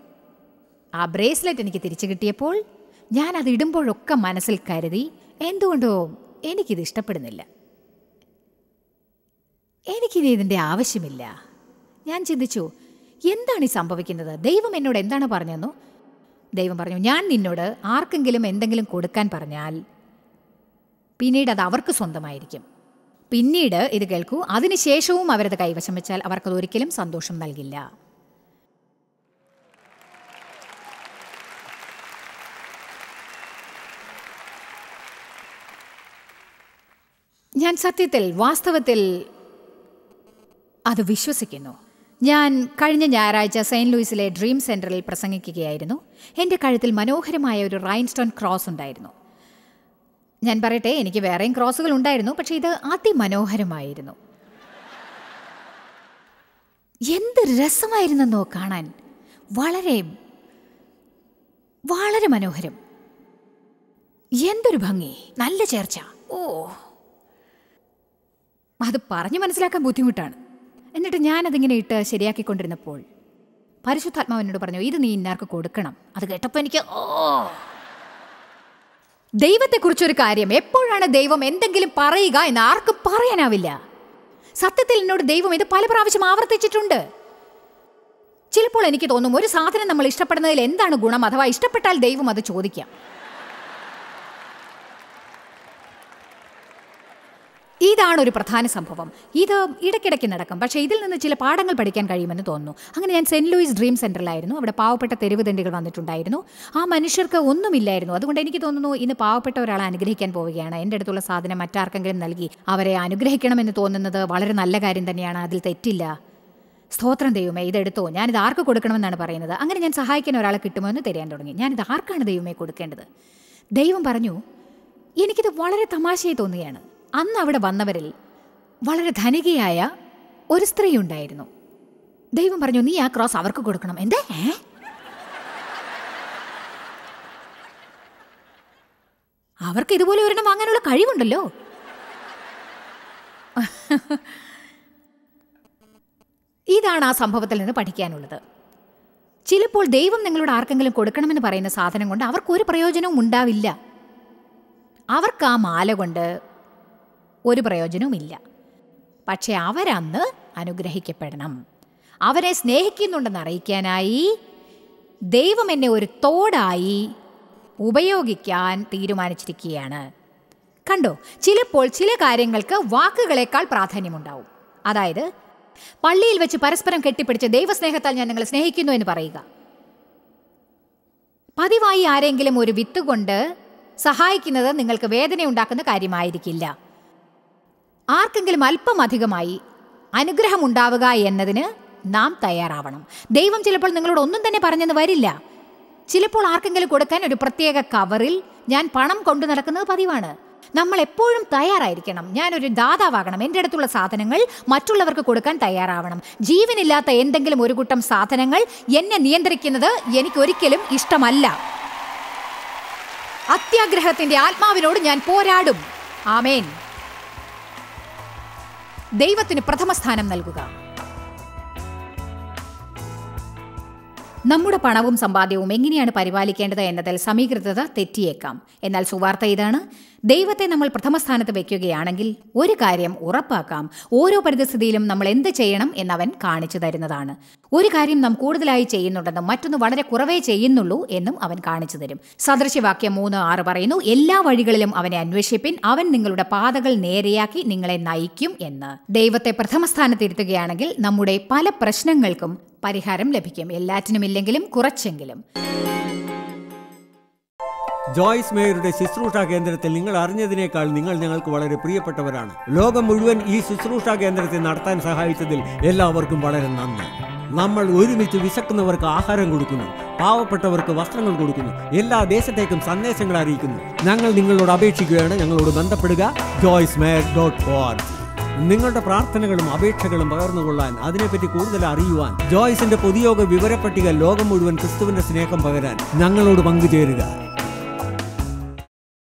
ആ ബ്രേസ്ലെറ്റ് എനിക്ക് തിരിച്ചു കിട്ടിയപ്പോൾ ഞാൻ അത് ഇടുമ്പോഴൊക്കെ മനസ്സിൽ കരുതി എന്തുകൊണ്ടോ എനിക്കിത് ഇഷ്ടപ്പെടുന്നില്ല എനിക്കിനി ഇതിൻ്റെ ആവശ്യമില്ല ഞാൻ ചിന്തിച്ചു എന്താണ് ഈ സംഭവിക്കുന്നത് ദൈവം എന്നോട് എന്താണ് പറഞ്ഞെന്നു ദൈവം പറഞ്ഞു ഞാൻ നിന്നോട് ആർക്കെങ്കിലും എന്തെങ്കിലും കൊടുക്കാൻ പറഞ്ഞാൽ പിന്നീട് അത് അവർക്ക് സ്വന്തമായിരിക്കും പിന്നീട് ഇത് കേൾക്കൂ അതിനുശേഷവും അവരത് കൈവശം വെച്ചാൽ അവർക്കത് ഒരിക്കലും സന്തോഷം നൽകില്ല ഞാൻ സത്യത്തിൽ വാസ്തവത്തിൽ അത് വിശ്വസിക്കുന്നു ഞാൻ കഴിഞ്ഞ ഞായറാഴ്ച സെയിൻറ്റ് ലൂയിസിലെ ഡ്രീം സെൻറ്ററിൽ പ്രസംഗിക്കുകയായിരുന്നു എൻ്റെ കഴുത്തിൽ മനോഹരമായ ഒരു റൈൻസ്റ്റോൺ ക്രോസ് ഉണ്ടായിരുന്നു ഞാൻ പറയട്ടെ എനിക്ക് വേറെയും ക്രോസുകൾ ഉണ്ടായിരുന്നു പക്ഷെ ഇത് അതിമനോഹരമായിരുന്നു എന്ത് രസമായിരുന്നെന്നോ കാണാൻ വളരെ വളരെ മനോഹരം എന്തൊരു ഭംഗി നല്ല ചേർച്ച ഓ അത് പറഞ്ഞു മനസ്സിലാക്കാൻ ബുദ്ധിമുട്ടാണ് എന്നിട്ട് ഞാനതിങ്ങനെ ഇട്ട് ശരിയാക്കിക്കൊണ്ടിരുന്നപ്പോൾ പരിശുദ്ധാത്മാവിനോട് പറഞ്ഞു ഇത് നീ ഇന്നാർക്ക് കൊടുക്കണം അത് കേട്ടപ്പോൾ എനിക്ക് ഓ ദൈവത്തെക്കുറിച്ചൊരു കാര്യം എപ്പോഴാണ് ദൈവം എന്തെങ്കിലും പറയുക എന്ന് ആർക്കും പറയാനാവില്ല സത്യത്തിൽ എന്നോട് ദൈവം ഇത് പല പ്രാവശ്യം ആവർത്തിച്ചിട്ടുണ്ട് ചിലപ്പോൾ എനിക്ക് തോന്നും ഒരു സാധനം നമ്മൾ ഇഷ്ടപ്പെടുന്നതിൽ എന്താണ് ഗുണം അഥവാ ഇഷ്ടപ്പെട്ടാൽ ദൈവം അത് ചോദിക്കാം ഇതാണ് ഒരു പ്രധാന സംഭവം ഇത് ഇടയ്ക്കിടയ്ക്ക് നടക്കും പക്ഷേ ഇതിൽ നിന്ന് ചില പാഠങ്ങൾ പഠിക്കാൻ കഴിയുമെന്ന് തോന്നുന്നു അങ്ങനെ ഞാൻ സെൻറ്റ് ലൂയിസ് ഡ്രീം സെൻറ്ററിലായിരുന്നു അവിടെ പാവപ്പെട്ട തെരുവ് തെണ്ടികൾ വന്നിട്ടുണ്ടായിരുന്നു ആ മനുഷ്യർക്ക് ഒന്നുമില്ലായിരുന്നു അതുകൊണ്ട് എനിക്ക് തോന്നുന്നു ഇന്ന് പാവപ്പെട്ട ഒരാളെ അനുഗ്രഹിക്കാൻ പോവുകയാണ് എൻ്റെ അടുത്തുള്ള സാധനം മറ്റാർക്കെങ്കിലും നൽകി അവരെ അനുഗ്രഹിക്കണമെന്ന് തോന്നുന്നത് വളരെ നല്ല കാര്യം തന്നെയാണ് അതിൽ തെറ്റില്ല സ്തോത്രം ദൈവമേ ഇതെടുത്തോ ഞാനിത് ആർക്ക് കൊടുക്കണമെന്നാണ് പറയുന്നത് അങ്ങനെ ഞാൻ സഹായിക്കാൻ ഒരാളെ കിട്ടുമോ എന്ന് തരാൻ തുടങ്ങി ഞാനിത് ആർക്കാണ് ദൈവമേ കൊടുക്കേണ്ടത് ദൈവം പറഞ്ഞു എനിക്കിത് വളരെ തമാശയായി തോന്നുകയാണ് അന്ന് അവിടെ വന്നവരിൽ വളരെ ധനികയായ ഒരു സ്ത്രീ ഉണ്ടായിരുന്നു ദൈവം പറഞ്ഞു നീ ആ ക്രോസ് അവർക്ക് കൊടുക്കണം എന്തേ ഏ അവർക്ക് ഇതുപോലെ ഒരെണ്ണം വാങ്ങാനുള്ള കഴിവുണ്ടല്ലോ ഇതാണ് ആ സംഭവത്തിൽ നിന്ന് പഠിക്കാനുള്ളത് ചിലപ്പോൾ ദൈവം നിങ്ങളോട് ആർക്കെങ്കിലും കൊടുക്കണമെന്ന് പറയുന്ന സാധനം കൊണ്ട് അവർക്കൊരു പ്രയോജനവും ഉണ്ടാവില്ല അവർക്ക് ആ മാല കൊണ്ട് ഒരു പ്രയോജനവുമില്ല പക്ഷെ അവരന്ന് അനുഗ്രഹിക്കപ്പെടണം അവരെ സ്നേഹിക്കുന്നുണ്ടെന്ന് അറിയിക്കാനായി ദൈവം എന്നെ ഒരു തോടായി ഉപയോഗിക്കാൻ തീരുമാനിച്ചിരിക്കുകയാണ് കണ്ടോ ചിലപ്പോൾ ചില കാര്യങ്ങൾക്ക് വാക്കുകളേക്കാൾ പ്രാധാന്യമുണ്ടാവും അതായത് പള്ളിയിൽ വെച്ച് പരസ്പരം കെട്ടിപ്പിടിച്ച് ദൈവസ്നേഹത്താൽ ഞാൻ നിങ്ങളെ സ്നേഹിക്കുന്നു എന്ന് പറയുക പതിവായി ആരെങ്കിലും ഒരു വിത്ത് കൊണ്ട് സഹായിക്കുന്നത് നിങ്ങൾക്ക് വേദനയുണ്ടാക്കുന്ന കാര്യമായിരിക്കില്ല ആർക്കെങ്കിലും അല്പം അധികമായി അനുഗ്രഹമുണ്ടാവുക എന്നതിന് നാം തയ്യാറാവണം ദൈവം ചിലപ്പോൾ നിങ്ങളോട് ഒന്നും തന്നെ പറഞ്ഞെന്ന് വരില്ല ചിലപ്പോൾ ആർക്കെങ്കിലും കൊടുക്കാൻ ഒരു പ്രത്യേക കവറിൽ ഞാൻ പണം കൊണ്ടു നടക്കുന്നത് പതിവാണ് നമ്മൾ എപ്പോഴും തയ്യാറായിരിക്കണം ഞാനൊരു ദാതാവാകണം എൻ്റെ അടുത്തുള്ള സാധനങ്ങൾ മറ്റുള്ളവർക്ക് കൊടുക്കാൻ തയ്യാറാവണം ജീവനില്ലാത്ത എന്തെങ്കിലും ഒരു കൂട്ടം സാധനങ്ങൾ എന്നെ നിയന്ത്രിക്കുന്നത് എനിക്കൊരിക്കലും ഇഷ്ടമല്ല അത്യാഗ്രഹത്തിൻ്റെ ആത്മാവിനോട് ഞാൻ പോരാടും ആമേൻ ദൈവത്തിന് പ്രഥമ സ്ഥാനം നൽകുക നമ്മുടെ പണവും സമ്പാദ്യവും എങ്ങനെയാണ് പരിപാലിക്കേണ്ടത് എന്നതിൽ സമീകൃതത തെറ്റിയേക്കാം എന്നാൽ സുവാർത്ത ഇതാണ് ദൈവത്തെ നമ്മൾ പ്രഥമ സ്ഥാനത്ത് വയ്ക്കുകയാണെങ്കിൽ ഒരു കാര്യം ഉറപ്പാക്കാം ഓരോ പരിതസ്ഥിതിയിലും നമ്മൾ എന്ത് ചെയ്യണം എന്നവൻ കാണിച്ചു തരുന്നതാണ് ഒരു കാര്യം നാം കൂടുതലായി ചെയ്യുന്നുണ്ടെന്നും മറ്റൊന്ന് വളരെ കുറവേ ചെയ്യുന്നുള്ളൂ എന്നും അവൻ കാണിച്ചു തരും സദൃശ്യവാക്യം മൂന്ന് ആറ് പറയുന്നു എല്ലാ വഴികളിലും അവനെ അന്വേഷിപ്പിൻ അവൻ നിങ്ങളുടെ പാതകൾ നേരെയാക്കി നിങ്ങളെ നയിക്കും എന്ന് ദൈവത്തെ പ്രഥമ സ്ഥാനത്തിരുത്തുകയാണെങ്കിൽ നമ്മുടെ പല പ്രശ്നങ്ങൾക്കും പരിഹാരം ലഭിക്കും ഇല്ലെങ്കിലും കുറച്ചെങ്കിലും ജോയ്സ് മേയറുടെ ശുശ്രൂഷ കേന്ദ്രത്തിൽ നിങ്ങൾ അറിഞ്ഞതിനേക്കാൾ നിങ്ങൾ ഞങ്ങൾക്ക് വളരെ പ്രിയപ്പെട്ടവരാണ് ലോകം മുഴുവൻ ഈ ശുശ്രൂഷ കേന്ദ്രത്തെ നടത്താൻ സഹായിച്ചതിൽ എല്ലാവർക്കും വളരെ നന്ദി നമ്മൾ ഒരുമിച്ച് വിശക്കുന്നവർക്ക് ആഹാരം കൊടുക്കുന്നു പാവപ്പെട്ടവർക്ക് വസ്ത്രങ്ങൾ കൊടുക്കുന്നു എല്ലാ ദേശത്തേക്കും സന്ദേശങ്ങൾ അറിയിക്കുന്നു ഞങ്ങൾ നിങ്ങളോട് അപേക്ഷിക്കുകയാണ് ഞങ്ങളോട് ബന്ധപ്പെടുക ജോയ്സ് മേയർ ഡോട്ട് ഓർഗ് നിങ്ങളുടെ പ്രാർത്ഥനകളും അപേക്ഷകളും പകർന്നുകൊള്ളാൻ അതിനെപ്പറ്റി കൂടുതൽ അറിയുവാൻ ജോയ്സിന്റെ പൊതുയോഗ വിവരപ്പട്ടിക ലോകം മുഴുവൻ ക്രിസ്തുവിന്റെ സ്നേഹം പകരാൻ ഞങ്ങളോട് പങ്കുചേരുക